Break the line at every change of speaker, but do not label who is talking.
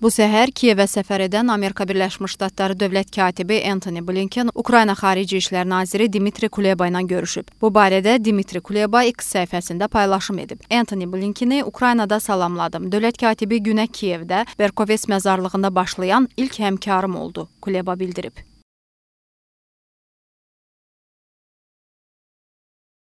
Bu səhər Kiyevə səfər edən Amerika Birləşmiş Ştatları dövlət katibi Anthony Blinken Ukrayna Xarici İşlər naziri Dimitri Kuleba ilə görüşüb. Bu barədə Dimitri Kuleba X səhifəsində paylaşım edib. Anthony Blinkeni Ukraynada salamladım. Dövlət katibi günə Kiyevdə Berkovets məzarlığında başlayan ilk həmkarım oldu, Kuleba bildirib.